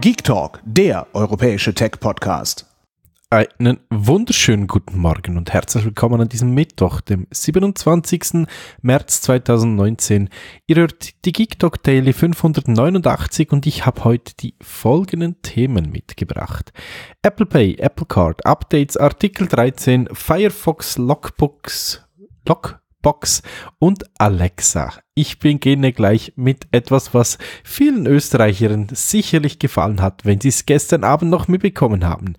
Geek Talk, der europäische Tech-Podcast. Einen wunderschönen guten Morgen und herzlich willkommen an diesem Mittwoch, dem 27. März 2019. Ihr hört die Geek Talk Daily 589 und ich habe heute die folgenden Themen mitgebracht. Apple Pay, Apple Card, Updates, Artikel 13, Firefox Lockbooks, Log Box und Alexa. Ich beginne gleich mit etwas, was vielen Österreichern sicherlich gefallen hat, wenn sie es gestern Abend noch mitbekommen haben.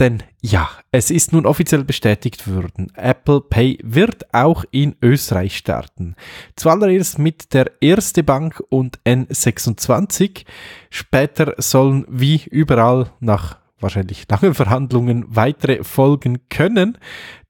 Denn ja, es ist nun offiziell bestätigt worden, Apple Pay wird auch in Österreich starten. Zuallererst mit der Erste Bank und N26. Später sollen wie überall nach wahrscheinlich langen Verhandlungen weitere folgen können.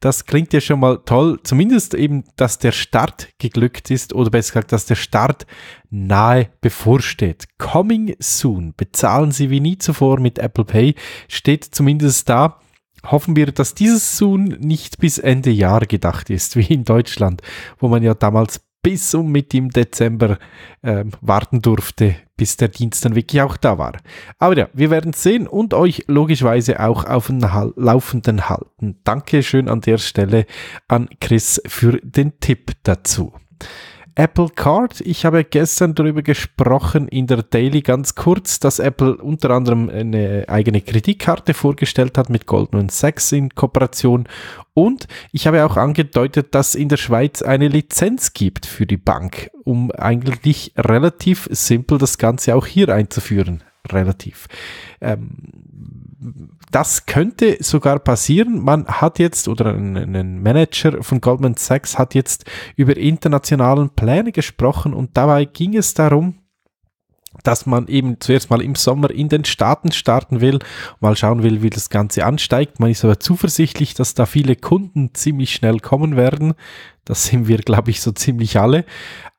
Das klingt ja schon mal toll. Zumindest eben, dass der Start geglückt ist oder besser gesagt, dass der Start nahe bevorsteht. Coming soon. Bezahlen Sie wie nie zuvor mit Apple Pay. Steht zumindest da. Hoffen wir, dass dieses soon nicht bis Ende Jahr gedacht ist, wie in Deutschland, wo man ja damals bis und mit im Dezember ähm, warten durfte, bis der Dienst dann wirklich auch da war. Aber ja, wir werden sehen und euch logischerweise auch auf dem Laufenden halten. Dankeschön an der Stelle an Chris für den Tipp dazu. Apple Card. Ich habe gestern darüber gesprochen in der Daily ganz kurz, dass Apple unter anderem eine eigene Kreditkarte vorgestellt hat mit Goldman Sachs in Kooperation. Und ich habe auch angedeutet, dass es in der Schweiz eine Lizenz gibt für die Bank, um eigentlich relativ simpel das Ganze auch hier einzuführen. Relativ. Ähm, das könnte sogar passieren. Man hat jetzt, oder ein, Manager von Goldman Sachs hat jetzt über internationalen Pläne gesprochen und dabei ging es darum, dass man eben zuerst mal im Sommer in den Staaten starten will, mal schauen will, wie das Ganze ansteigt. Man ist aber zuversichtlich, dass da viele Kunden ziemlich schnell kommen werden. Das sind wir, glaube ich, so ziemlich alle.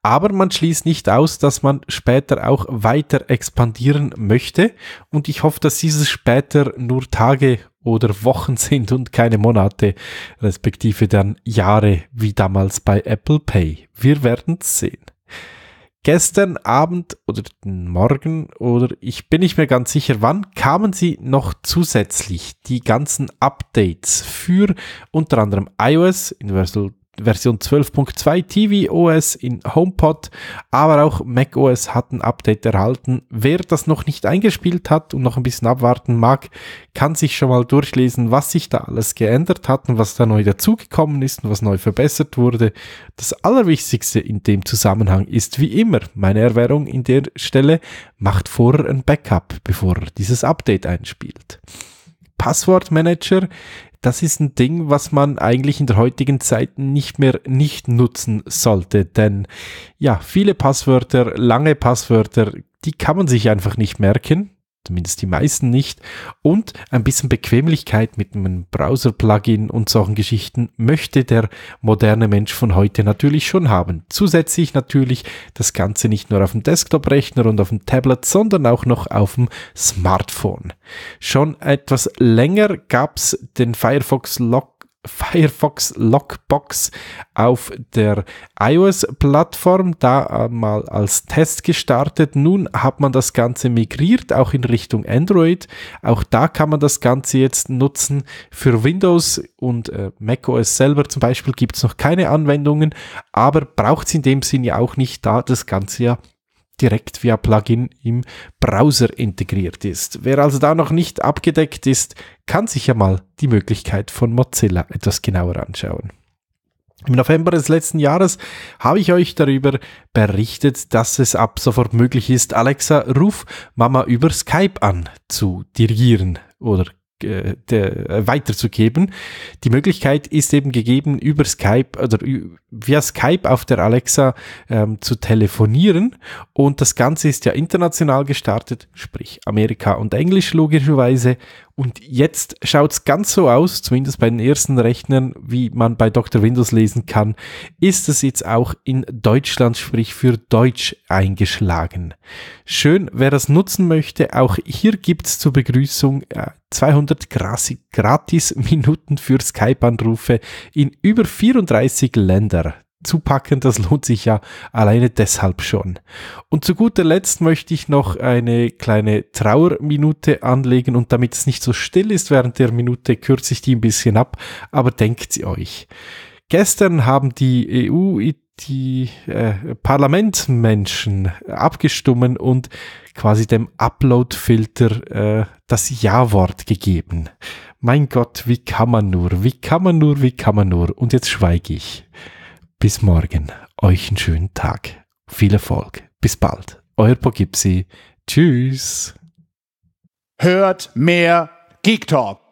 Aber man schließt nicht aus, dass man später auch weiter expandieren möchte. Und ich hoffe, dass dieses später nur Tage oder Wochen sind und keine Monate, respektive dann Jahre wie damals bei Apple Pay. Wir werden es sehen gestern Abend oder morgen oder ich bin nicht mehr ganz sicher, wann kamen sie noch zusätzlich die ganzen Updates für unter anderem iOS, Universal Version 12.2 tvOS in HomePod, aber auch macOS hat ein Update erhalten. Wer das noch nicht eingespielt hat und noch ein bisschen abwarten mag, kann sich schon mal durchlesen, was sich da alles geändert hat und was da neu dazugekommen ist und was neu verbessert wurde. Das Allerwichtigste in dem Zusammenhang ist wie immer meine Erwährung in der Stelle, macht vorher ein Backup, bevor dieses Update einspielt. Passwortmanager, das ist ein Ding, was man eigentlich in der heutigen Zeit nicht mehr nicht nutzen sollte, denn ja, viele Passwörter, lange Passwörter, die kann man sich einfach nicht merken zumindest die meisten nicht. Und ein bisschen Bequemlichkeit mit einem Browser-Plugin und solchen Geschichten möchte der moderne Mensch von heute natürlich schon haben. Zusätzlich natürlich das Ganze nicht nur auf dem Desktop-Rechner und auf dem Tablet, sondern auch noch auf dem Smartphone. Schon etwas länger gab es den Firefox Lock Firefox Lockbox auf der iOS-Plattform, da äh, mal als Test gestartet. Nun hat man das Ganze migriert, auch in Richtung Android. Auch da kann man das Ganze jetzt nutzen. Für Windows und äh, macOS selber zum Beispiel gibt es noch keine Anwendungen, aber braucht es in dem Sinn ja auch nicht, da das Ganze ja direkt via Plugin im Browser integriert ist. Wer also da noch nicht abgedeckt ist, kann sich ja mal die Möglichkeit von Mozilla etwas genauer anschauen. Im November des letzten Jahres habe ich euch darüber berichtet, dass es ab sofort möglich ist, Alexa, ruf Mama über Skype an zu dirigieren oder äh, der, äh, weiterzugeben. Die Möglichkeit ist eben gegeben, über Skype oder via Skype auf der Alexa ähm, zu telefonieren. Und das Ganze ist ja international gestartet, sprich Amerika und Englisch logischerweise. Und jetzt schaut es ganz so aus, zumindest bei den ersten Rechnern, wie man bei Dr. Windows lesen kann, ist es jetzt auch in Deutschland, sprich für Deutsch, eingeschlagen. Schön, wer das nutzen möchte, auch hier gibt es zur Begrüßung 200 äh, Gratis-Minuten für Skype-Anrufe in über 34 Länder zupacken, das lohnt sich ja alleine deshalb schon. Und zu guter Letzt möchte ich noch eine kleine Trauerminute anlegen und damit es nicht so still ist während der Minute, kürze ich die ein bisschen ab, aber denkt sie euch. Gestern haben die EU, die äh, Parlamentsmenschen abgestimmt und quasi dem Upload-Filter äh, das Ja-Wort gegeben. Mein Gott, wie kann man nur, wie kann man nur, wie kann man nur. Und jetzt schweige ich. Bis morgen. Euch einen schönen Tag. Viel Erfolg. Bis bald. Euer Pogipsi. Tschüss. Hört mehr Geek Talk.